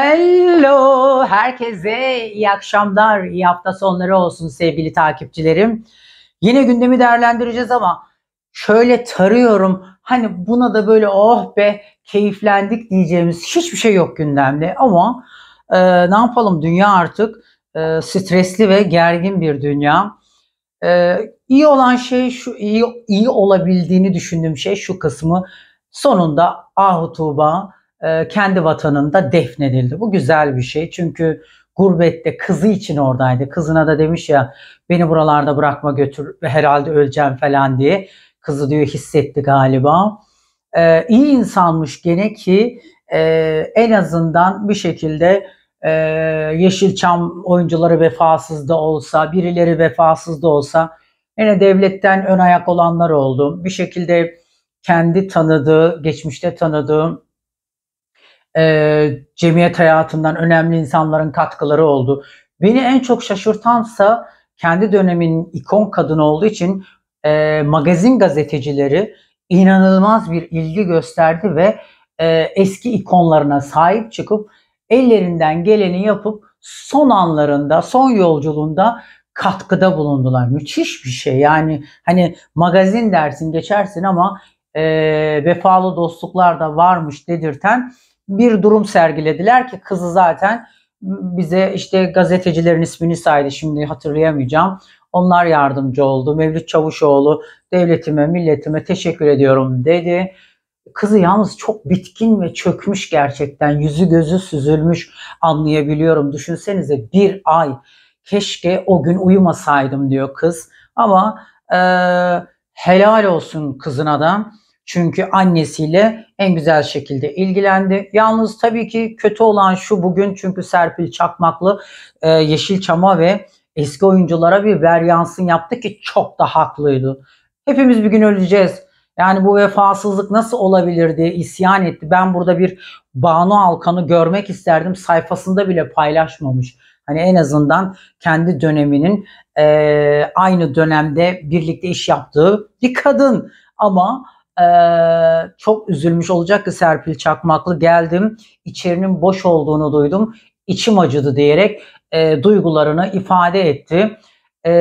Hello herkese iyi akşamlar, iyi hafta sonları olsun sevgili takipçilerim. Yine gündemi değerlendireceğiz ama şöyle tarıyorum hani buna da böyle oh be keyiflendik diyeceğimiz hiçbir şey yok gündemde ama e, ne yapalım dünya artık e, stresli ve gergin bir dünya. E, iyi olan şey şu iyi, iyi olabildiğini düşündüğüm şey şu kısmı sonunda ahu tuğba ee, kendi vatanında defnedildi. Bu güzel bir şey çünkü gurbette kızı için oradaydı. Kızına da demiş ya beni buralarda bırakma götür ve herhalde öleceğim falan diye. Kızı diyor hissetti galiba. E, iyi insanmış gene ki e, en azından bir şekilde e, Yeşilçam oyuncuları vefasız da olsa, birileri vefasız da olsa yine devletten ön ayak olanlar oldu. Bir şekilde kendi tanıdığı, geçmişte tanıdığım e, cemiyet hayatından önemli insanların katkıları oldu. Beni en çok şaşırtansa kendi dönemin ikon kadını olduğu için e, magazin gazetecileri inanılmaz bir ilgi gösterdi ve e, eski ikonlarına sahip çıkıp ellerinden geleni yapıp son anlarında, son yolculuğunda katkıda bulundular. Müthiş bir şey. Yani hani magazin dersin geçersin ama e, vefalı dostluklar da varmış dedirten bir durum sergilediler ki kızı zaten bize işte gazetecilerin ismini saydı şimdi hatırlayamayacağım. Onlar yardımcı oldu. Mevlüt Çavuşoğlu devletime, milletime teşekkür ediyorum dedi. Kızı yalnız çok bitkin ve çökmüş gerçekten. Yüzü gözü süzülmüş anlayabiliyorum. Düşünsenize bir ay keşke o gün uyumasaydım diyor kız. Ama e, helal olsun kızına da. Çünkü annesiyle en güzel şekilde ilgilendi. Yalnız tabii ki kötü olan şu bugün çünkü Serpil Çakmaklı e, Yeşilçam'a ve eski oyunculara bir veryansın yaptı ki çok da haklıydı. Hepimiz bir gün öleceğiz. Yani bu vefasızlık nasıl olabilir diye isyan etti. Ben burada bir Banu Alkan'ı görmek isterdim. Sayfasında bile paylaşmamış. Hani en azından kendi döneminin e, aynı dönemde birlikte iş yaptığı bir kadın. Ama çok üzülmüş olacak ki Serpil Çakmaklı geldim içerinin boş olduğunu duydum içim acıdı diyerek e, duygularını ifade etti. E,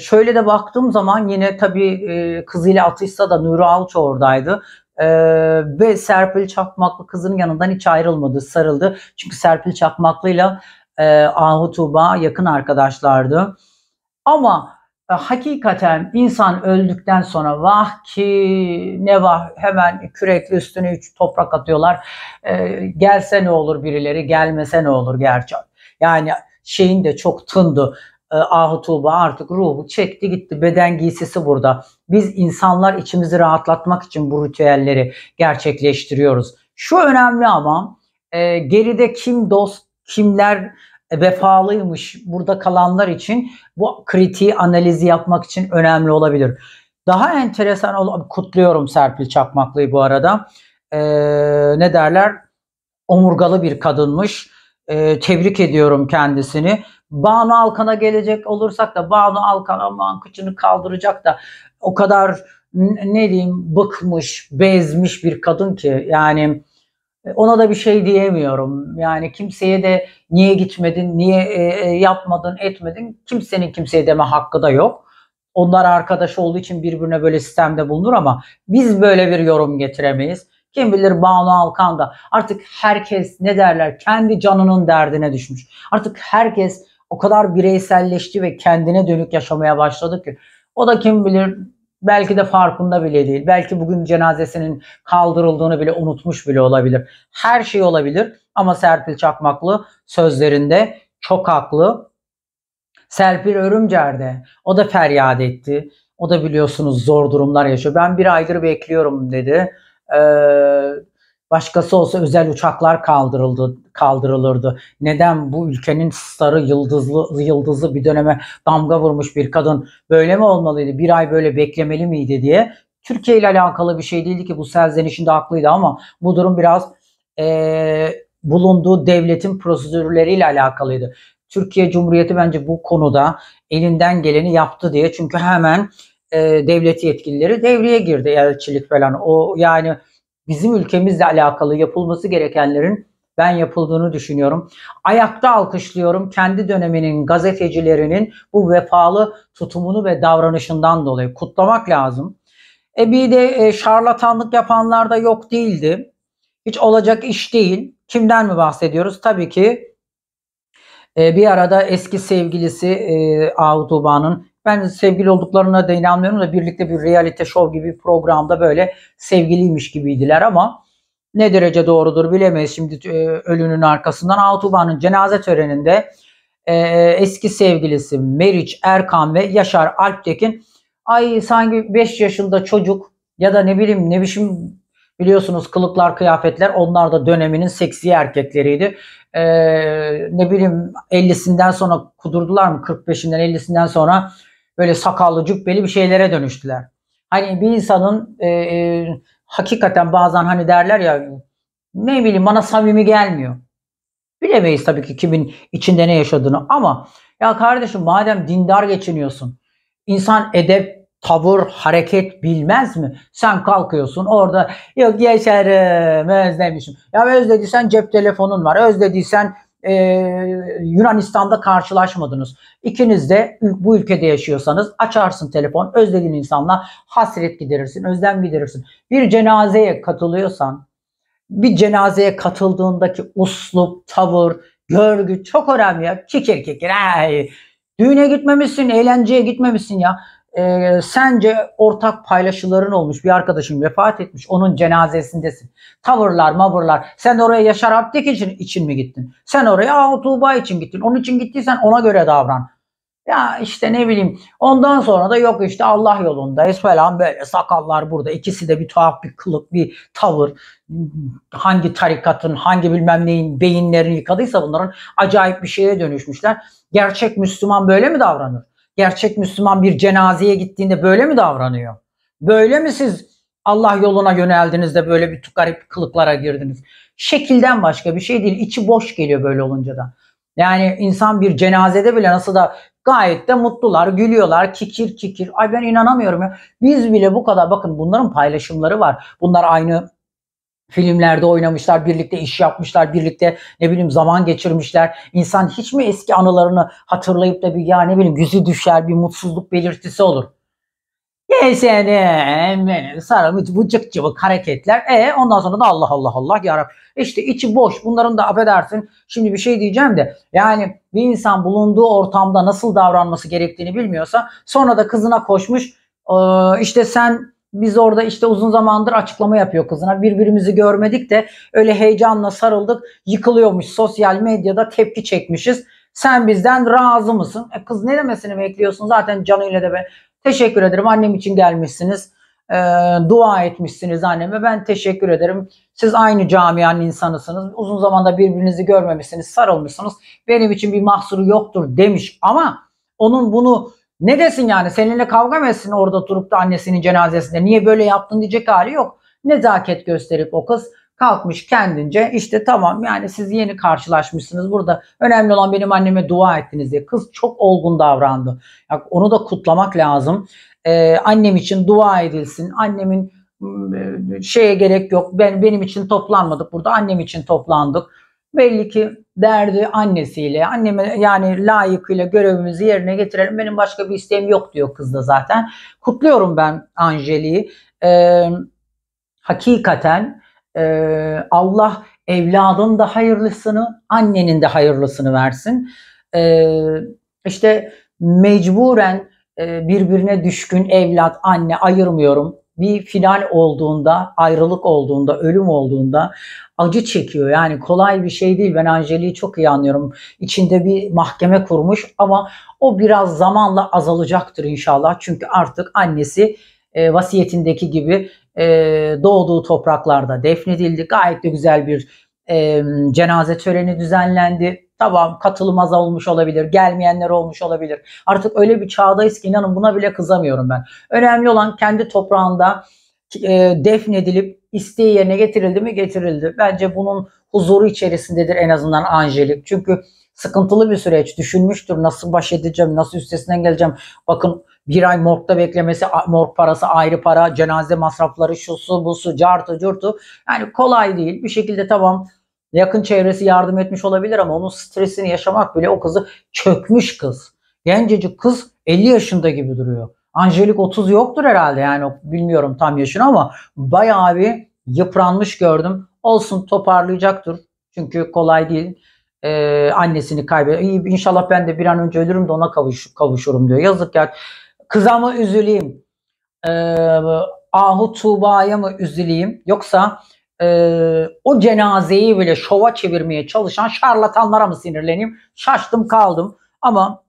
şöyle de baktığım zaman yine tabii e, kızıyla atışsa da Nuri Alço oradaydı. Ee, ve Serpil Çakmaklı kızının yanından hiç ayrılmadı, sarıldı. Çünkü Serpil Çakmaklı ile Ahu Tuğba yakın arkadaşlardı. Ama ee, hakikaten insan öldükten sonra vah ki ne vah hemen kürek üstüne üç toprak atıyorlar. E, gelse ne olur birileri gelmese ne olur gerçi. Yani şeyin de çok tındı. E, Ahu Tuğba artık ruhu çekti gitti beden giysisi burada. Biz insanlar içimizi rahatlatmak için bu ritüelleri gerçekleştiriyoruz. Şu önemli ama e, geride kim dost kimler e, vefalıymış burada kalanlar için bu kritiği analizi yapmak için önemli olabilir. Daha enteresan ol kutluyorum Serpil Çakmaklı'yı bu arada. Ee, ne derler? Omurgalı bir kadınmış. Ee, tebrik ediyorum kendisini. Banu Alkan'a gelecek olursak da Banu Alkan aman kıçını kaldıracak da o kadar ne diyeyim bıkmış, bezmiş bir kadın ki yani e, ona da bir şey diyemiyorum. Yani kimseye de niye gitmedin, niye e, e, yapmadın, etmedin kimsenin kimseye deme hakkı da yok. Onlar arkadaş olduğu için birbirine böyle sistemde bulunur ama biz böyle bir yorum getiremeyiz. Kim bilir Banu Alkan da artık herkes ne derler kendi canının derdine düşmüş. Artık herkes o kadar bireyselleşti ve kendine dönük yaşamaya başladı ki o da kim bilir Belki de farkında bile değil. Belki bugün cenazesinin kaldırıldığını bile unutmuş bile olabilir. Her şey olabilir ama Serpil Çakmaklı sözlerinde çok haklı. Serpil Örümcer'de o da feryat etti. O da biliyorsunuz zor durumlar yaşıyor. Ben bir aydır bekliyorum dedi. Ee, Başkası olsa özel uçaklar kaldırıldı, kaldırılırdı. Neden bu ülkenin starı, yıldızlı, yıldızı bir döneme damga vurmuş bir kadın böyle mi olmalıydı? Bir ay böyle beklemeli miydi diye. Türkiye ile alakalı bir şey değildi ki bu de haklıydı ama bu durum biraz e, bulunduğu devletin prosedürleriyle alakalıydı. Türkiye Cumhuriyeti bence bu konuda elinden geleni yaptı diye çünkü hemen e, devleti yetkilileri devreye girdi elçilik falan. O yani bizim ülkemizle alakalı yapılması gerekenlerin ben yapıldığını düşünüyorum. Ayakta alkışlıyorum kendi döneminin gazetecilerinin bu vefalı tutumunu ve davranışından dolayı kutlamak lazım. E bir de e, şarlatanlık yapanlar da yok değildi. Hiç olacak iş değil. Kimden mi bahsediyoruz? Tabii ki e, bir arada eski sevgilisi e, Avduba'nın ben sevgili olduklarına da inanmıyorum da birlikte bir reality show gibi programda böyle sevgiliymiş gibiydiler ama ne derece doğrudur bilemeyiz şimdi e, ölünün arkasından. Altuğ'un cenaze töreninde e, eski sevgilisi Meriç Erkan ve Yaşar Alptekin ay sanki 5 yaşında çocuk ya da ne bileyim ne biçim biliyorsunuz kılıklar kıyafetler onlar da döneminin seksi erkekleriydi. E, ne bileyim 50'sinden sonra kudurdular mı 45'inden 50'sinden sonra böyle sakallı cübbeli bir şeylere dönüştüler. Hani bir insanın e, e, hakikaten bazen hani derler ya ne bileyim bana samimi gelmiyor. Bilemeyiz tabii ki kimin içinde ne yaşadığını ama ya kardeşim madem dindar geçiniyorsun insan edep, tavır, hareket bilmez mi? Sen kalkıyorsun orada yok yaşarım özlemişim. Ya özlediysen cep telefonun var özlediysen e, Yunanistan'da karşılaşmadınız. İkiniz de bu ülkede yaşıyorsanız açarsın telefon, özlediğin insanla hasret giderirsin, özlem giderirsin. Bir cenazeye katılıyorsan, bir cenazeye katıldığındaki uslup, tavır, görgü çok önemli ya. Kikir kikir. Ay. Düğüne gitmemişsin, eğlenceye gitmemişsin ya e, sence ortak paylaşıların olmuş bir arkadaşın vefat etmiş onun cenazesindesin. Tavırlar mavırlar sen oraya Yaşar Abdik için, için mi gittin? Sen oraya Ahu Tuğba için gittin. Onun için gittiysen ona göre davran. Ya işte ne bileyim ondan sonra da yok işte Allah yolundayız falan böyle sakallar burada ikisi de bir tuhaf bir kılık bir tavır hangi tarikatın hangi bilmem neyin beyinlerini yıkadıysa bunların acayip bir şeye dönüşmüşler. Gerçek Müslüman böyle mi davranır? gerçek Müslüman bir cenazeye gittiğinde böyle mi davranıyor? Böyle mi siz Allah yoluna yöneldiniz de böyle bir garip kılıklara girdiniz? Şekilden başka bir şey değil. İçi boş geliyor böyle olunca da. Yani insan bir cenazede bile nasıl da gayet de mutlular, gülüyorlar, kikir kikir. Ay ben inanamıyorum ya. Biz bile bu kadar bakın bunların paylaşımları var. Bunlar aynı filmlerde oynamışlar, birlikte iş yapmışlar, birlikte ne bileyim zaman geçirmişler. İnsan hiç mi eski anılarını hatırlayıp da bir ya ne bileyim yüzü düşer, bir mutsuzluk belirtisi olur. Yesene, benim sarılmış vıcık cıvık hareketler. E ondan sonra da Allah Allah Allah yarabbim. İşte içi boş. Bunların da affedersin. Şimdi bir şey diyeceğim de yani bir insan bulunduğu ortamda nasıl davranması gerektiğini bilmiyorsa sonra da kızına koşmuş. Ee, işte sen biz orada işte uzun zamandır açıklama yapıyor kızına. Birbirimizi görmedik de öyle heyecanla sarıldık. Yıkılıyormuş sosyal medyada tepki çekmişiz. Sen bizden razı mısın? E kız ne demesini bekliyorsun? Zaten canıyla de be. Teşekkür ederim annem için gelmişsiniz. E, dua etmişsiniz anneme. Ben teşekkür ederim. Siz aynı camianın insanısınız. Uzun zamanda birbirinizi görmemişsiniz. Sarılmışsınız. Benim için bir mahsuru yoktur demiş ama onun bunu ne desin yani seninle kavga mı etsin orada durup da annesinin cenazesinde niye böyle yaptın diyecek hali yok. Nezaket gösterip o kız kalkmış kendince işte tamam yani siz yeni karşılaşmışsınız burada önemli olan benim anneme dua ettiniz diye kız çok olgun davrandı. Ya onu da kutlamak lazım. Ee, annem için dua edilsin. Annemin ıı, şeye gerek yok. Ben benim için toplanmadık burada. Annem için toplandık belli ki derdi annesiyle, anneme yani layıkıyla görevimizi yerine getirelim. Benim başka bir isteğim yok diyor kız da zaten. Kutluyorum ben Anjeli'yi. Ee, hakikaten e, Allah evladın da hayırlısını, annenin de hayırlısını versin. Ee, işte mecburen e, birbirine düşkün evlat, anne ayırmıyorum bir final olduğunda, ayrılık olduğunda, ölüm olduğunda acı çekiyor. Yani kolay bir şey değil. Ben Anjeli'yi çok iyi anlıyorum. İçinde bir mahkeme kurmuş ama o biraz zamanla azalacaktır inşallah. Çünkü artık annesi e, vasiyetindeki gibi e, doğduğu topraklarda defnedildi. Gayet de güzel bir e, cenaze töreni düzenlendi Tamam katılım az olmuş olabilir, gelmeyenler olmuş olabilir. Artık öyle bir çağdayız ki inanın buna bile kızamıyorum ben. Önemli olan kendi toprağında e, defnedilip isteği yerine getirildi mi getirildi. Bence bunun huzuru içerisindedir en azından Angelik. Çünkü sıkıntılı bir süreç. Düşünmüştür nasıl baş edeceğim, nasıl üstesinden geleceğim. Bakın bir ay morgda beklemesi, morg parası ayrı para, cenaze masrafları, şusu, busu, cartı, curtu. Yani kolay değil. Bir şekilde tamam Yakın çevresi yardım etmiş olabilir ama onun stresini yaşamak bile o kızı çökmüş kız. Gencecik kız 50 yaşında gibi duruyor. Angelik 30 yoktur herhalde yani bilmiyorum tam yaşını ama bayağı bir yıpranmış gördüm. Olsun toparlayacaktır. Çünkü kolay değil. Ee, annesini kaybediyor. İyi inşallah ben de bir an önce ölürüm de ona kavuş, kavuşurum diyor. Yazık ya. Kıza mı üzüleyim? Ee, Ahu Tuğba'ya mı üzüleyim? Yoksa e, o cenazeyi bile şova çevirmeye çalışan şarlatanlara mı sinirleneyim? Şaştım kaldım ama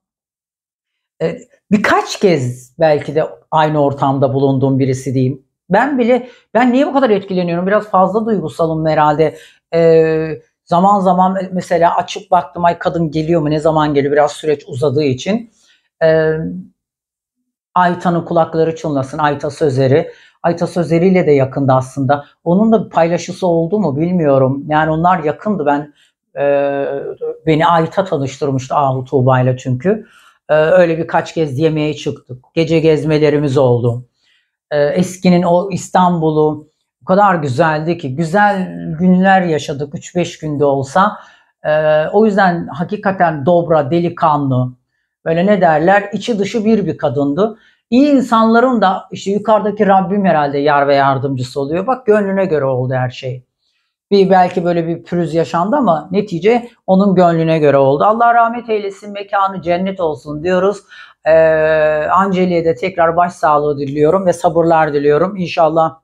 e, birkaç kez belki de aynı ortamda bulunduğum birisi diyeyim. Ben bile ben niye bu kadar etkileniyorum? Biraz fazla duygusalım herhalde. Ee, zaman zaman mesela açıp baktım ay kadın geliyor mu ne zaman geliyor biraz süreç uzadığı için. Ee, Aytan'ın kulakları çınlasın Ayta Sözer'i atasözleriyle de yakındı aslında. Onun da paylaşısı oldu mu bilmiyorum. Yani onlar yakındı ben e, beni Ayta tanıştırmıştı Ahu Tuğba ile çünkü. E, öyle birkaç kez yemeğe çıktık. Gece gezmelerimiz oldu. E, eskinin o İstanbul'u o kadar güzeldi ki güzel günler yaşadık 3-5 günde olsa. E, o yüzden hakikaten dobra, delikanlı böyle ne derler İçi dışı bir bir kadındı. İyi insanların da işte yukarıdaki Rabbim herhalde yar ve yardımcısı oluyor. Bak gönlüne göre oldu her şey. Bir belki böyle bir pürüz yaşandı ama netice onun gönlüne göre oldu. Allah rahmet eylesin, mekanı cennet olsun diyoruz. Ee, Anceli'ye de tekrar başsağlığı diliyorum ve sabırlar diliyorum. İnşallah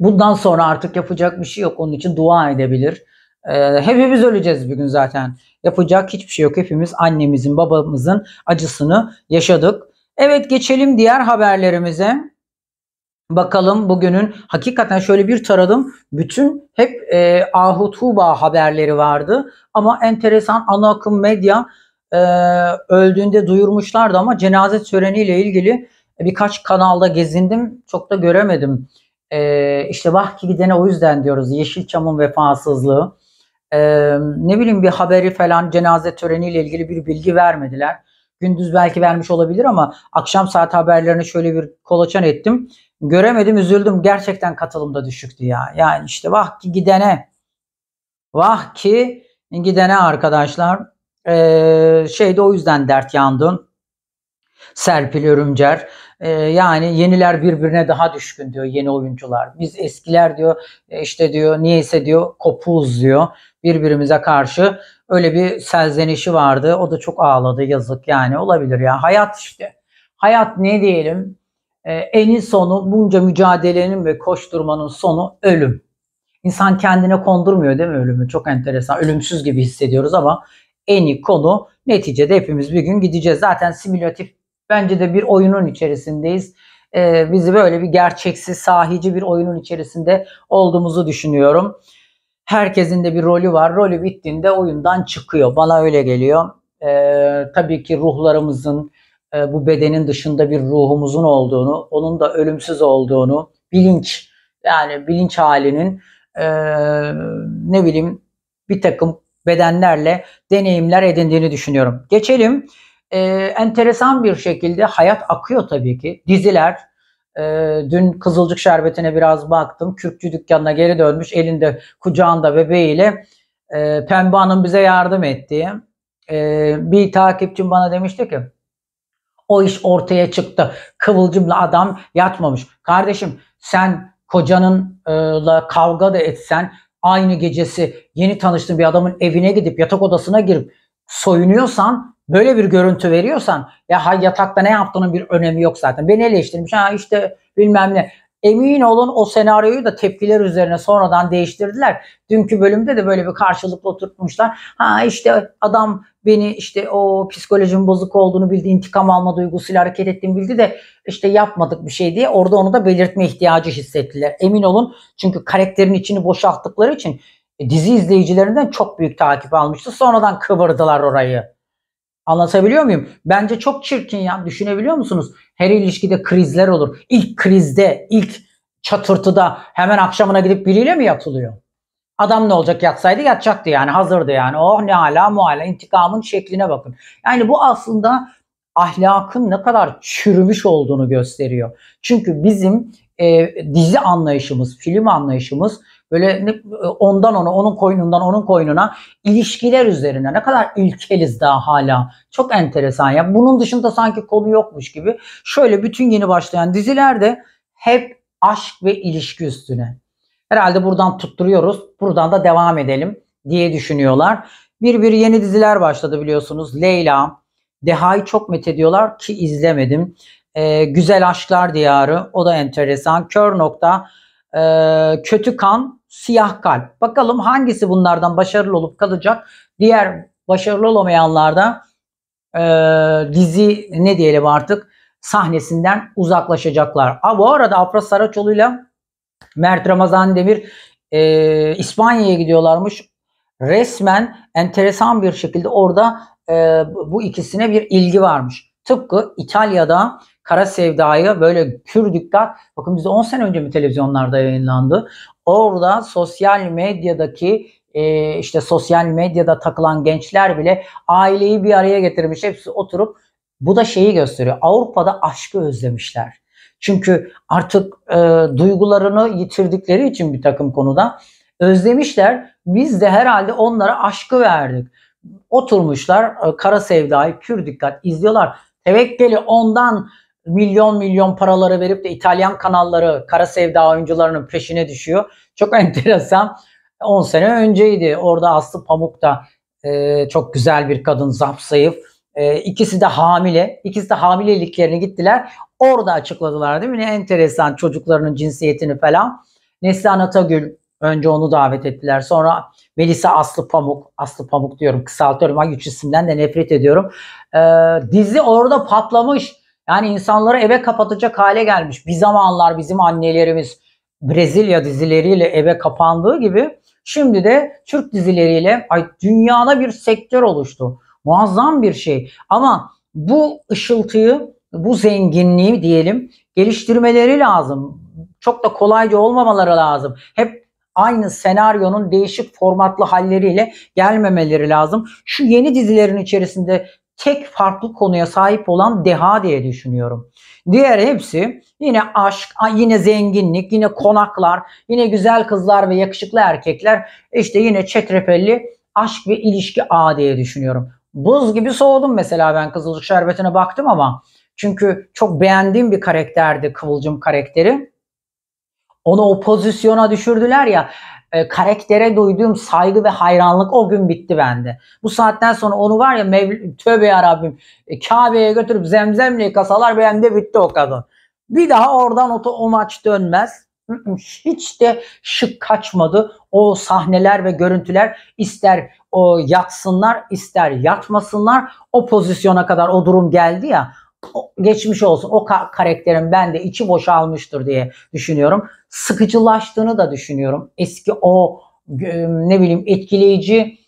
bundan sonra artık yapacak bir şey yok. Onun için dua edebilir. Ee, hepimiz öleceğiz bir gün zaten. Yapacak hiçbir şey yok. Hepimiz annemizin, babamızın acısını yaşadık. Evet geçelim diğer haberlerimize. Bakalım bugünün hakikaten şöyle bir taradım. Bütün hep e, Ahu haberleri vardı. Ama enteresan ana akım medya e, öldüğünde duyurmuşlardı ama cenaze töreniyle ilgili birkaç kanalda gezindim. Çok da göremedim. E, işte vah ki gidene o yüzden diyoruz. Yeşilçam'ın vefasızlığı. E, ne bileyim bir haberi falan cenaze töreniyle ilgili bir bilgi vermediler. Gündüz belki vermiş olabilir ama akşam saat haberlerini şöyle bir kolaçan ettim. Göremedim üzüldüm. Gerçekten katılımda düşüktü ya. Yani işte vah ki gidene. Vah ki gidene arkadaşlar. Ee, şeyde o yüzden dert yandın. Serpil Örümcer. Ee, yani yeniler birbirine daha düşkün diyor yeni oyuncular. Biz eskiler diyor e, işte diyor niyeyse diyor kopuz diyor birbirimize karşı öyle bir selzenişi vardı. O da çok ağladı yazık yani olabilir ya. Hayat işte. Hayat ne diyelim? Ee, eni sonu bunca mücadelenin ve koşturmanın sonu ölüm. İnsan kendine kondurmuyor değil mi ölümü? Çok enteresan. Ölümsüz gibi hissediyoruz ama eni konu neticede hepimiz bir gün gideceğiz. Zaten simülatif bence de bir oyunun içerisindeyiz. Ee, bizi böyle bir gerçeksiz, sahici bir oyunun içerisinde olduğumuzu düşünüyorum herkesin de bir rolü var. Rolü bittiğinde oyundan çıkıyor. Bana öyle geliyor. Ee, tabii ki ruhlarımızın e, bu bedenin dışında bir ruhumuzun olduğunu, onun da ölümsüz olduğunu, bilinç yani bilinç halinin e, ne bileyim bir takım bedenlerle deneyimler edindiğini düşünüyorum. Geçelim. E, enteresan bir şekilde hayat akıyor tabii ki. Diziler, e, dün Kızılcık şerbetine biraz baktım. Kürkçü dükkanına geri dönmüş elinde kucağında bebeğiyle e, Pembe Hanım bize yardım ettiği e, bir takipçim bana demişti ki o iş ortaya çıktı. Kıvılcımla adam yatmamış. Kardeşim sen kocanınla e, kavga da etsen aynı gecesi yeni tanıştığın bir adamın evine gidip yatak odasına girip soyunuyorsan böyle bir görüntü veriyorsan ya yatakta ne yaptığının bir önemi yok zaten. Beni eleştirmiş ha işte bilmem ne. Emin olun o senaryoyu da tepkiler üzerine sonradan değiştirdiler. Dünkü bölümde de böyle bir karşılıklı oturtmuşlar. Ha işte adam beni işte o psikolojim bozuk olduğunu bildi, intikam alma duygusuyla hareket ettiğimi bildi de işte yapmadık bir şey diye orada onu da belirtme ihtiyacı hissettiler. Emin olun çünkü karakterin içini boşalttıkları için e, dizi izleyicilerinden çok büyük takip almıştı. Sonradan kıvırdılar orayı. Anlatabiliyor muyum? Bence çok çirkin ya. Düşünebiliyor musunuz? Her ilişkide krizler olur. İlk krizde, ilk çatırtıda hemen akşamına gidip biriyle mi yatılıyor? Adam ne olacak yatsaydı yatacaktı yani hazırdı yani. Oh ne hala muhala intikamın şekline bakın. Yani bu aslında ahlakın ne kadar çürümüş olduğunu gösteriyor. Çünkü bizim e, dizi anlayışımız, film anlayışımız Böyle e, ondan ona, onun koynundan onun koynuna ilişkiler üzerine ne kadar ilkeliz daha hala. Çok enteresan ya. Bunun dışında sanki konu yokmuş gibi. Şöyle bütün yeni başlayan dizilerde hep aşk ve ilişki üstüne. Herhalde buradan tutturuyoruz. Buradan da devam edelim diye düşünüyorlar. Bir bir yeni diziler başladı biliyorsunuz. Leyla, Deha'yı çok methediyorlar ki izlemedim. Ee, Güzel Aşklar Diyarı o da enteresan. Kör Nokta ee, kötü kan, siyah kalp. Bakalım hangisi bunlardan başarılı olup kalacak? Diğer başarılı olamayanlarda e, dizi ne diyelim artık sahnesinden uzaklaşacaklar. Ha, bu arada Afra Saraçoğlu ile Mert Ramazan Demir e, İspanya'ya gidiyorlarmış. Resmen enteresan bir şekilde orada e, bu ikisine bir ilgi varmış. Tıpkı İtalya'da Kara Sevda'yı böyle kürdükten bakın bizde 10 sene önce mi televizyonlarda yayınlandı. Orada sosyal medyadaki e, işte sosyal medyada takılan gençler bile aileyi bir araya getirmiş. Hepsi oturup bu da şeyi gösteriyor. Avrupa'da aşkı özlemişler. Çünkü artık e, duygularını yitirdikleri için bir takım konuda özlemişler. Biz de herhalde onlara aşkı verdik. Oturmuşlar e, kara sevdayı pür dikkat izliyorlar. Tevekkeli ondan milyon milyon paraları verip de İtalyan kanalları kara sevda oyuncularının peşine düşüyor. Çok enteresan. 10 sene önceydi. Orada Aslı Pamuk da e, çok güzel bir kadın zayıf. E, ikisi de hamile. İkisi de hamileliklerine gittiler. Orada açıkladılar değil mi? Ne enteresan çocuklarının cinsiyetini falan. Neslihan Atagül önce onu davet ettiler. Sonra Melisa Aslı Pamuk. Aslı Pamuk diyorum kısaltıyorum. Ay üç isimden de nefret ediyorum. E, dizi orada patlamış yani insanları eve kapatacak hale gelmiş. Bir zamanlar bizim annelerimiz Brezilya dizileriyle eve kapandığı gibi şimdi de Türk dizileriyle ay dünyada bir sektör oluştu. Muazzam bir şey. Ama bu ışıltıyı, bu zenginliği diyelim geliştirmeleri lazım. Çok da kolayca olmamaları lazım. Hep aynı senaryonun değişik formatlı halleriyle gelmemeleri lazım. Şu yeni dizilerin içerisinde tek farklı konuya sahip olan deha diye düşünüyorum. Diğer hepsi yine aşk, yine zenginlik, yine konaklar, yine güzel kızlar ve yakışıklı erkekler, İşte yine çetrefelli aşk ve ilişki A diye düşünüyorum. Buz gibi soğudum mesela ben Kızılcık Şerbeti'ne baktım ama çünkü çok beğendiğim bir karakterdi Kıvılcım karakteri. Onu o pozisyona düşürdüler ya e, karaktere duyduğum saygı ve hayranlık o gün bitti bende. Bu saatten sonra onu var ya Mev tövbe ya Rabbim e, Kabe'ye götürüp zemzemle kasalar bende bitti o kadın. Bir daha oradan o, o maç dönmez. Hiç de şık kaçmadı. O sahneler ve görüntüler ister o yatsınlar ister yatmasınlar o pozisyona kadar o durum geldi ya geçmiş olsun o ka karakterin bende içi boşalmıştır diye düşünüyorum. Sıkıcılaştığını da düşünüyorum. Eski o ne bileyim etkileyici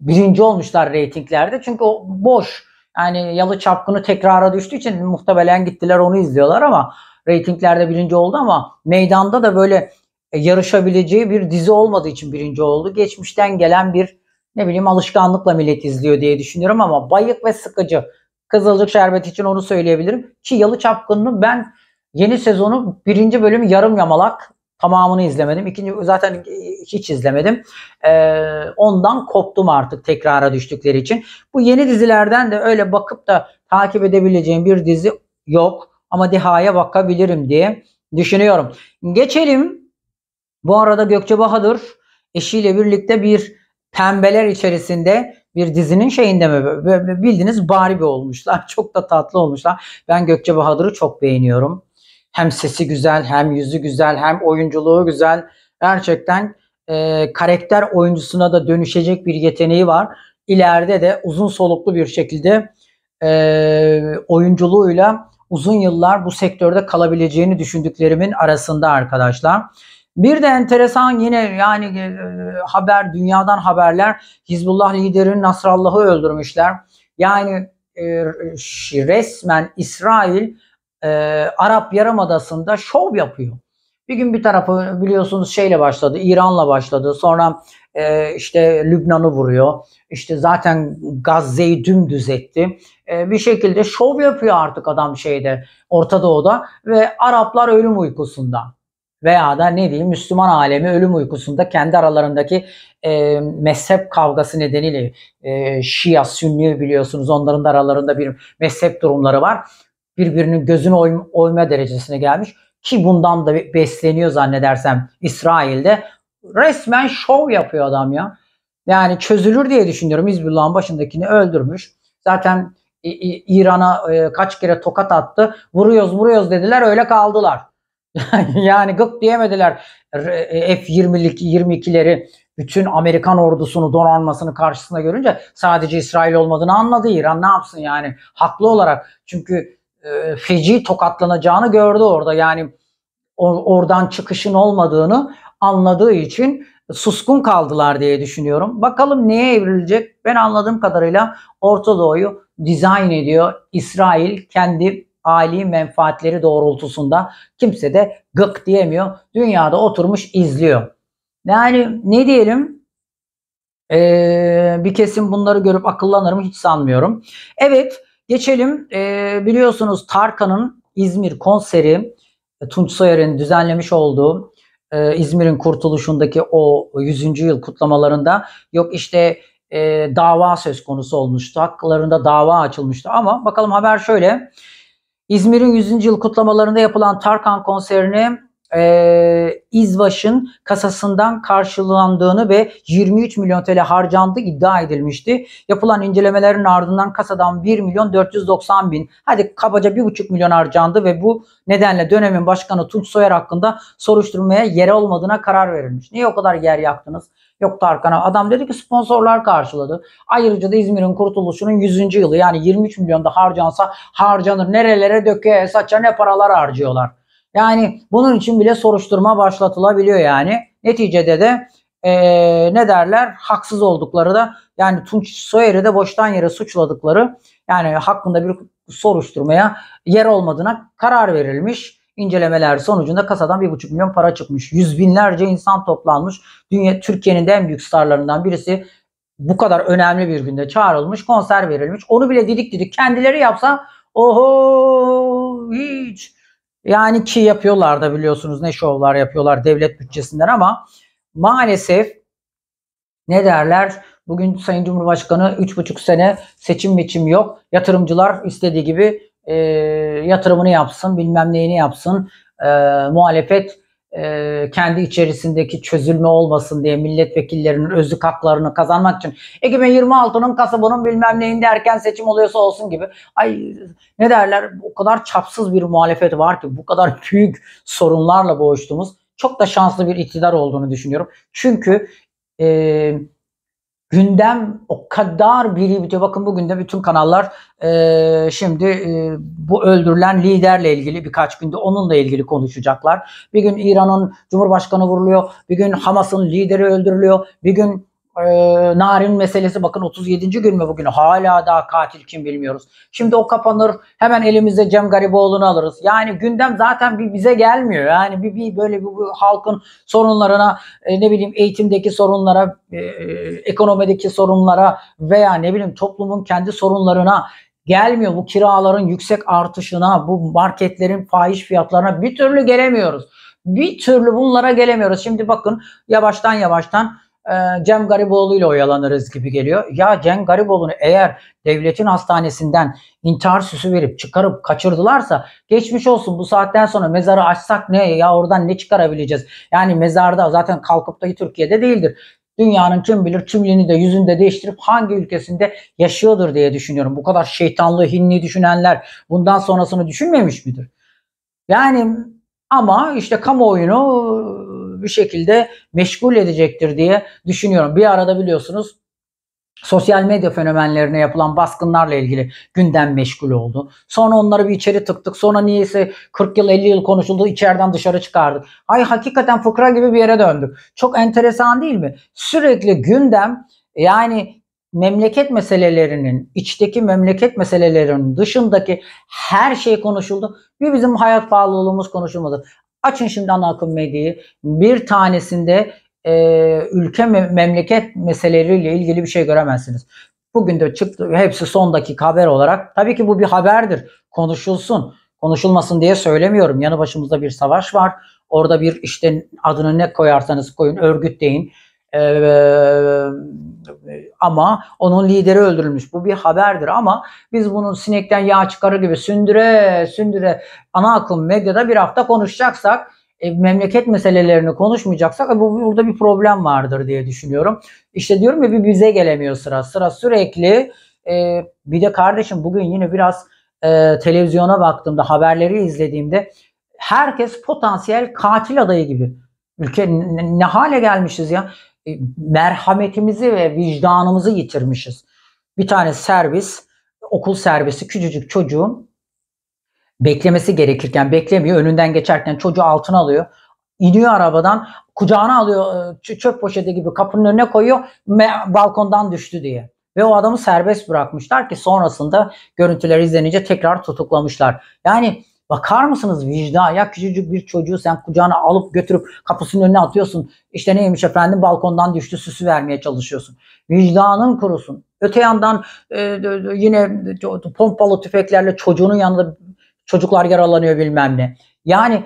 birinci olmuşlar reytinglerde. Çünkü o boş yani yalı çapkını tekrara düştüğü için muhtemelen gittiler onu izliyorlar ama reytinglerde birinci oldu ama meydanda da böyle e, yarışabileceği bir dizi olmadığı için birinci oldu. Geçmişten gelen bir ne bileyim alışkanlıkla millet izliyor diye düşünüyorum ama bayık ve sıkıcı Kızılcık Şerbeti için onu söyleyebilirim. Ki Yalı Çapkın'ın ben yeni sezonu birinci bölüm yarım yamalak tamamını izlemedim. İkinci zaten hiç izlemedim. Ee, ondan koptum artık tekrara düştükleri için. Bu yeni dizilerden de öyle bakıp da takip edebileceğim bir dizi yok. Ama Diha'ya bakabilirim diye düşünüyorum. Geçelim. Bu arada Gökçe Bahadır eşiyle birlikte bir pembeler içerisinde bir dizinin şeyinde mi böyle bildiğiniz Barbie olmuşlar. Çok da tatlı olmuşlar. Ben Gökçe Bahadır'ı çok beğeniyorum. Hem sesi güzel, hem yüzü güzel, hem oyunculuğu güzel. Gerçekten e, karakter oyuncusuna da dönüşecek bir yeteneği var. İleride de uzun soluklu bir şekilde e, oyunculuğuyla uzun yıllar bu sektörde kalabileceğini düşündüklerimin arasında arkadaşlar. Bir de enteresan yine yani e, haber dünyadan haberler Hizbullah liderini Nasrallah'ı öldürmüşler. Yani e, resmen İsrail e, Arap Yarımadası'nda şov yapıyor. Bir gün bir tarafı biliyorsunuz şeyle başladı, İran'la başladı. Sonra e, işte Lübnan'ı vuruyor. İşte zaten Gazze'yi dümdüz etti. E, bir şekilde şov yapıyor artık adam şeyde, Orta Doğu'da ve Araplar ölüm uykusunda veya da ne diyeyim Müslüman alemi ölüm uykusunda kendi aralarındaki e, mezhep kavgası nedeniyle e, Şia, Sünni biliyorsunuz onların da aralarında bir mezhep durumları var. Birbirinin gözünü oyma, oyma derecesine gelmiş ki bundan da besleniyor zannedersem İsrail'de. Resmen şov yapıyor adam ya. Yani çözülür diye düşünüyorum. Hizbullah'ın başındakini öldürmüş. Zaten İran'a e, kaç kere tokat attı. Vuruyoruz vuruyoruz dediler öyle kaldılar. yani gık diyemediler e, F-20'lik 22'leri bütün Amerikan ordusunu donanmasını karşısına görünce sadece İsrail olmadığını anladı. İran ne yapsın yani haklı olarak. Çünkü e, feci tokatlanacağını gördü orada. Yani o, oradan çıkışın olmadığını anladığı için suskun kaldılar diye düşünüyorum. Bakalım neye evrilecek? Ben anladığım kadarıyla Orta Doğu'yu dizayn ediyor İsrail kendi Ali menfaatleri doğrultusunda kimse de gık diyemiyor. Dünyada oturmuş izliyor. Yani ne diyelim ee, bir kesim bunları görüp akıllanır mı hiç sanmıyorum. Evet geçelim ee, biliyorsunuz Tarkan'ın İzmir konseri e, Tunç Soyer'in düzenlemiş olduğu e, İzmir'in kurtuluşundaki o 100. yıl kutlamalarında yok işte e, dava söz konusu olmuştu. Haklarında dava açılmıştı ama bakalım haber şöyle. İzmir'in 100. yıl kutlamalarında yapılan Tarkan konserini e, İzvaş'ın kasasından karşılandığını ve 23 milyon TL harcandı iddia edilmişti. Yapılan incelemelerin ardından kasadan 1 milyon 490 bin hadi kabaca 1,5 milyon harcandı ve bu nedenle dönemin başkanı Tunç Soyer hakkında soruşturmaya yer olmadığına karar verilmiş. Niye o kadar yer yaktınız? Yok Tarkan'a Adam dedi ki sponsorlar karşıladı. Ayrıca da İzmir'in kurtuluşunun 100. yılı yani 23 milyonda harcansa harcanır. Nerelere döke saça ne paralar harcıyorlar. Yani bunun için bile soruşturma başlatılabiliyor yani. Neticede de ee, ne derler haksız oldukları da yani Tunç Soyer'i de boştan yere suçladıkları yani hakkında bir soruşturmaya yer olmadığına karar verilmiş. İncelemeler sonucunda kasadan 1,5 milyon para çıkmış. Yüz binlerce insan toplanmış. Dünya Türkiye'nin en büyük starlarından birisi bu kadar önemli bir günde çağrılmış, konser verilmiş. Onu bile didik didik kendileri yapsa oho hiç. Yani ki yapıyorlar da biliyorsunuz ne şovlar yapıyorlar devlet bütçesinden ama maalesef ne derler? Bugün Sayın Cumhurbaşkanı 3,5 sene seçim meçim yok. Yatırımcılar istediği gibi e, yatırımını yapsın, bilmem neyini yapsın. E, muhalefet e, kendi içerisindeki çözülme olmasın diye milletvekillerinin özlük haklarını kazanmak için Egemen 26'nın kasabının bilmem neyinde erken seçim oluyorsa olsun gibi. Ay ne derler o kadar çapsız bir muhalefet var ki bu kadar büyük sorunlarla boğuştuğumuz çok da şanslı bir iktidar olduğunu düşünüyorum. Çünkü eee gündem o kadar biri bitiyor. Bakın bugün de bütün kanallar e, şimdi e, bu öldürülen liderle ilgili birkaç günde onunla ilgili konuşacaklar. Bir gün İran'ın Cumhurbaşkanı vuruluyor. Bir gün Hamas'ın lideri öldürülüyor. Bir gün e, Narin meselesi bakın 37. gün mü bugün? Hala daha katil kim bilmiyoruz. Şimdi o kapanır hemen elimizde Cem Gariboğlu'nu alırız. Yani gündem zaten bir bize gelmiyor. Yani bir, bir böyle bir, bir halkın sorunlarına e, ne bileyim eğitimdeki sorunlara, e, e ekonomideki sorunlara veya ne bileyim toplumun kendi sorunlarına gelmiyor. Bu kiraların yüksek artışına, bu marketlerin faiz fiyatlarına bir türlü gelemiyoruz. Bir türlü bunlara gelemiyoruz. Şimdi bakın yavaştan yavaştan ee, Cem Gariboğlu ile oyalanırız gibi geliyor. Ya Cem Gariboğlu'nu eğer devletin hastanesinden intihar süsü verip çıkarıp kaçırdılarsa geçmiş olsun bu saatten sonra mezarı açsak ne ya oradan ne çıkarabileceğiz? Yani mezarda zaten kalkıp da Türkiye'de değildir dünyanın kim bilir kimliğini de yüzünde değiştirip hangi ülkesinde yaşıyordur diye düşünüyorum. Bu kadar şeytanlığı, hinni düşünenler bundan sonrasını düşünmemiş midir? Yani ama işte kamuoyunu bir şekilde meşgul edecektir diye düşünüyorum. Bir arada biliyorsunuz sosyal medya fenomenlerine yapılan baskınlarla ilgili gündem meşgul oldu. Sonra onları bir içeri tıktık. Sonra niyeyse 40 yıl 50 yıl konuşuldu içeriden dışarı çıkardık. Ay hakikaten fıkra gibi bir yere döndük. Çok enteresan değil mi? Sürekli gündem yani memleket meselelerinin, içteki memleket meselelerinin dışındaki her şey konuşuldu. Bir bizim hayat pahalılığımız konuşulmadı. Açın şimdi ana akım medyayı. Bir tanesinde e, ülke me- memleket meseleleriyle ilgili bir şey göremezsiniz. Bugün de çıktı hepsi son dakika haber olarak. Tabii ki bu bir haberdir. Konuşulsun. Konuşulmasın diye söylemiyorum. Yanı başımızda bir savaş var. Orada bir işte adını ne koyarsanız koyun örgüt deyin. Ee, ama onun lideri öldürülmüş. Bu bir haberdir ama biz bunu sinekten yağ çıkarır gibi sündüre sündüre ana akım medyada bir hafta konuşacaksak e, memleket meselelerini konuşmayacaksak e, bu burada bir problem vardır diye düşünüyorum. İşte diyorum ya bir bize gelemiyor sıra. Sıra sürekli e, bir de kardeşim bugün yine biraz e, televizyona baktığımda haberleri izlediğimde herkes potansiyel katil adayı gibi. Ülke ne, ne hale gelmişiz ya. E, merhametimizi ve vicdanımızı yitirmişiz. Bir tane servis, okul servisi küçücük çocuğun beklemesi gerekirken beklemiyor. Önünden geçerken çocuğu altına alıyor. İniyor arabadan kucağına alıyor e, çöp poşeti gibi kapının önüne koyuyor balkondan düştü diye. Ve o adamı serbest bırakmışlar ki sonrasında görüntüler izlenince tekrar tutuklamışlar. Yani Bakar mısınız vicdan ya küçücük bir çocuğu sen kucağına alıp götürüp kapısının önüne atıyorsun. İşte neymiş efendim balkondan düştü süsü vermeye çalışıyorsun. Vicdanın kurusun. Öte yandan e, yine pompalı tüfeklerle çocuğunun yanında çocuklar yaralanıyor bilmem ne. Yani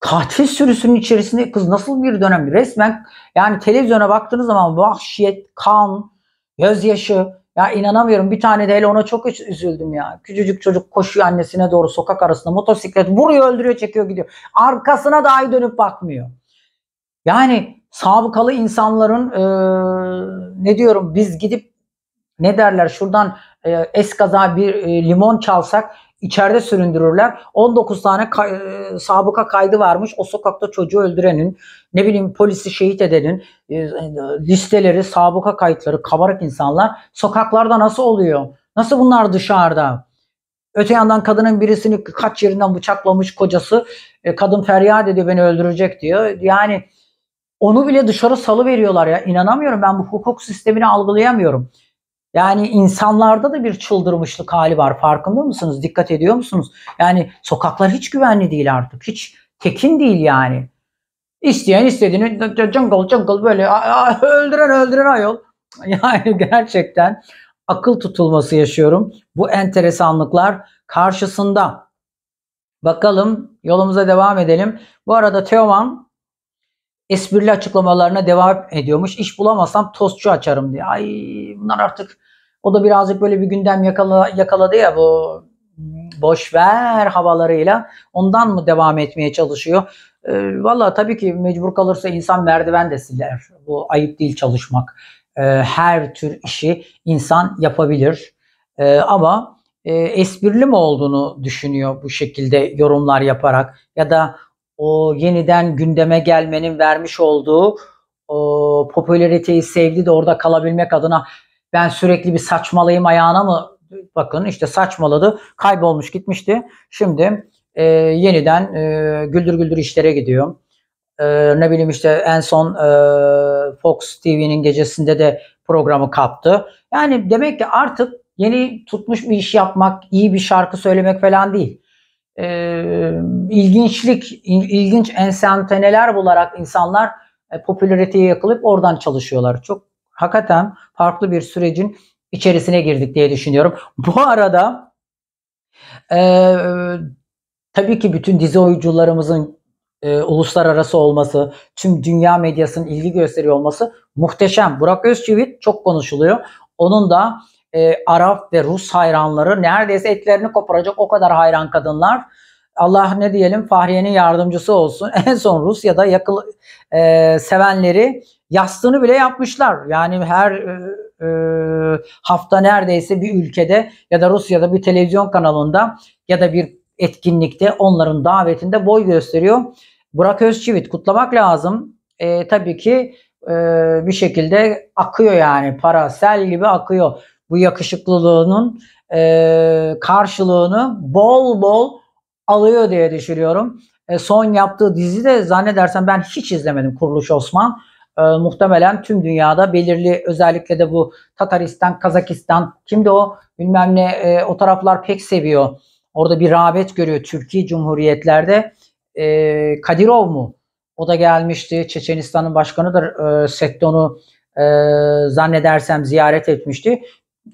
katil sürüsünün içerisinde kız nasıl bir dönem resmen yani televizyona baktığınız zaman vahşet, kan, gözyaşı ya inanamıyorum bir tane de hele ona çok üzüldüm ya. Küçücük çocuk koşuyor annesine doğru sokak arasında motosiklet vuruyor öldürüyor çekiyor gidiyor. Arkasına dahi dönüp bakmıyor. Yani sabıkalı insanların e, ne diyorum biz gidip ne derler şuradan e, eskaza bir e, limon çalsak içeride süründürürler. 19 tane ka- e, sabıka kaydı varmış. O sokakta çocuğu öldürenin, ne bileyim polisi şehit edenin e, listeleri, sabıka kayıtları kabarık insanlar sokaklarda nasıl oluyor? Nasıl bunlar dışarıda? Öte yandan kadının birisini kaç yerinden bıçaklamış kocası. E, kadın feryat ediyor beni öldürecek diyor. Yani onu bile dışarı salı veriyorlar ya. İnanamıyorum ben bu hukuk sistemini algılayamıyorum. Yani insanlarda da bir çıldırmışlık hali var. Farkında mısınız? Dikkat ediyor musunuz? Yani sokaklar hiç güvenli değil artık. Hiç tekin değil yani. İsteyen istediğini jungle jungle böyle öldüren öldüren ayol. Yani gerçekten akıl tutulması yaşıyorum. Bu enteresanlıklar karşısında. Bakalım yolumuza devam edelim. Bu arada Teoman esprili açıklamalarına devam ediyormuş. İş bulamazsam tostçu açarım diye. Ay bunlar artık o da birazcık böyle bir gündem yakala, yakaladı ya bu boşver havalarıyla ondan mı devam etmeye çalışıyor? E, ee, Valla tabii ki mecbur kalırsa insan merdiven de siler. Bu ayıp değil çalışmak. E, her tür işi insan yapabilir. E, ama e, esprili mi olduğunu düşünüyor bu şekilde yorumlar yaparak ya da o yeniden gündeme gelmenin vermiş olduğu o popülariteyi sevdi de orada kalabilmek adına ben sürekli bir saçmalayayım ayağına mı bakın işte saçmaladı kaybolmuş gitmişti. Şimdi e, yeniden e, güldür güldür işlere gidiyor. E, ne bileyim işte en son e, Fox TV'nin gecesinde de programı kaptı. Yani demek ki artık yeni tutmuş bir iş yapmak, iyi bir şarkı söylemek falan değil e, ilginçlik, ilginç ensanteneler bularak insanlar e, popülariteye yakılıp oradan çalışıyorlar. Çok hakikaten farklı bir sürecin içerisine girdik diye düşünüyorum. Bu arada e, tabii ki bütün dizi oyuncularımızın e, uluslararası olması, tüm dünya medyasının ilgi gösteriyor olması muhteşem. Burak Özçivit çok konuşuluyor. Onun da e, Arap ve Rus hayranları neredeyse etlerini koparacak o kadar hayran kadınlar. Allah ne diyelim Fahriye'nin yardımcısı olsun. En son Rusya'da yakıl e, sevenleri yastığını bile yapmışlar. Yani her e, e, hafta neredeyse bir ülkede ya da Rusya'da bir televizyon kanalında ya da bir etkinlikte onların davetinde boy gösteriyor. Burak Özçivit kutlamak lazım. E, tabii ki e, bir şekilde akıyor yani para sel gibi akıyor bu yakışıklılığının e, karşılığını bol bol alıyor diye düşünüyorum. E, son yaptığı dizi de zannedersem ben hiç izlemedim Kuruluş Osman. E, muhtemelen tüm dünyada belirli özellikle de bu Tataristan, Kazakistan kimdi o bilmem ne e, o taraflar pek seviyor. Orada bir rağbet görüyor Türkiye Cumhuriyetlerde. E, Kadirov mu? O da gelmişti. Çeçenistan'ın başkanıdır. da e, Setton'u e, zannedersem ziyaret etmişti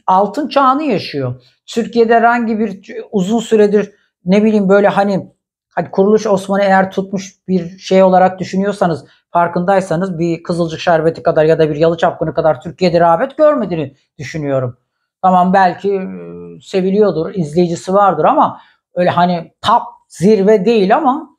altın çağını yaşıyor. Türkiye'de herhangi bir uzun süredir ne bileyim böyle hani hani kuruluş Osmanlı eğer tutmuş bir şey olarak düşünüyorsanız farkındaysanız bir Kızılcık Şerbeti kadar ya da bir Yalı Çapkını kadar Türkiye'de rağbet görmediğini düşünüyorum. Tamam belki e, seviliyordur, izleyicisi vardır ama öyle hani tap zirve değil ama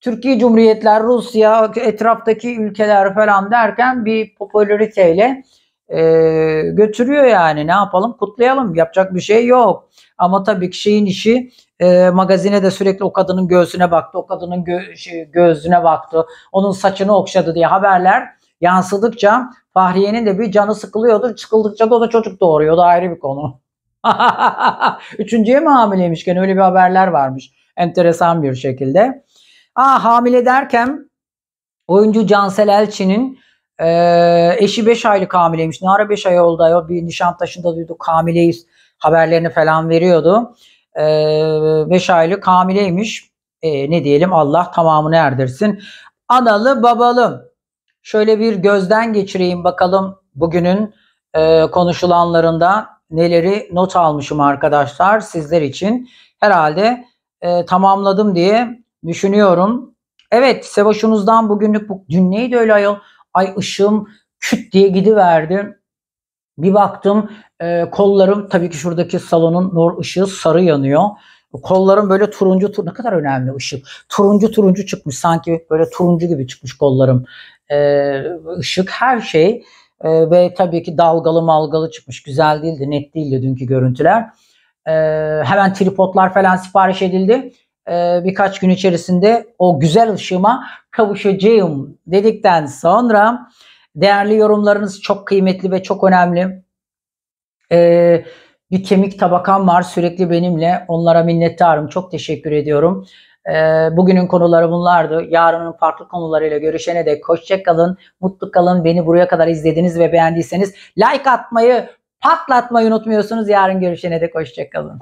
Türkiye Cumhuriyetler, Rusya, etraftaki ülkeler falan derken bir popülariteyle e, götürüyor yani ne yapalım kutlayalım yapacak bir şey yok. Ama tabii ki şeyin işi e, magazine de sürekli o kadının göğsüne baktı, o kadının gö- şey, gözüne baktı, onun saçını okşadı diye haberler yansıdıkça Fahriye'nin de bir canı sıkılıyordur. çıkıldıkça da o da çocuk doğuruyor. da ayrı bir konu. Üçüncüye mi hamileymişken öyle bir haberler varmış. Enteresan bir şekilde. Aa hamile derken oyuncu Cansel Elçi'nin ee, eşi 5 aylık hamileymiş. Ne ara 5 ay oldu ayol? Bir nişan taşında duyduk hamileyiz haberlerini falan veriyordu. 5 ee, beş aylık hamileymiş. Ee, ne diyelim Allah tamamını erdirsin. Analı babalı. Şöyle bir gözden geçireyim bakalım bugünün e, konuşulanlarında neleri not almışım arkadaşlar sizler için. Herhalde e, tamamladım diye düşünüyorum. Evet Sevaş'ınızdan bugünlük bu, dün neydi öyle ayol? Ay ışığım küt diye gidiverdi. Bir baktım e, kollarım tabii ki şuradaki salonun nur ışığı sarı yanıyor. Kollarım böyle turuncu tur ne kadar önemli ışık. Turuncu turuncu çıkmış sanki böyle turuncu gibi çıkmış kollarım. E, ışık her şey e, ve tabii ki dalgalı malgalı çıkmış. Güzel değildi, net değildi dünkü görüntüler. E, hemen tripodlar falan sipariş edildi e, birkaç gün içerisinde o güzel ışığıma kavuşacağım dedikten sonra değerli yorumlarınız çok kıymetli ve çok önemli. Ee, bir kemik tabakam var sürekli benimle. Onlara minnettarım. Çok teşekkür ediyorum. Ee, bugünün konuları bunlardı. Yarının farklı konularıyla görüşene dek hoşçakalın, mutlu kalın. Beni buraya kadar izlediniz ve beğendiyseniz like atmayı, patlatmayı unutmuyorsunuz. Yarın görüşene dek hoşçakalın.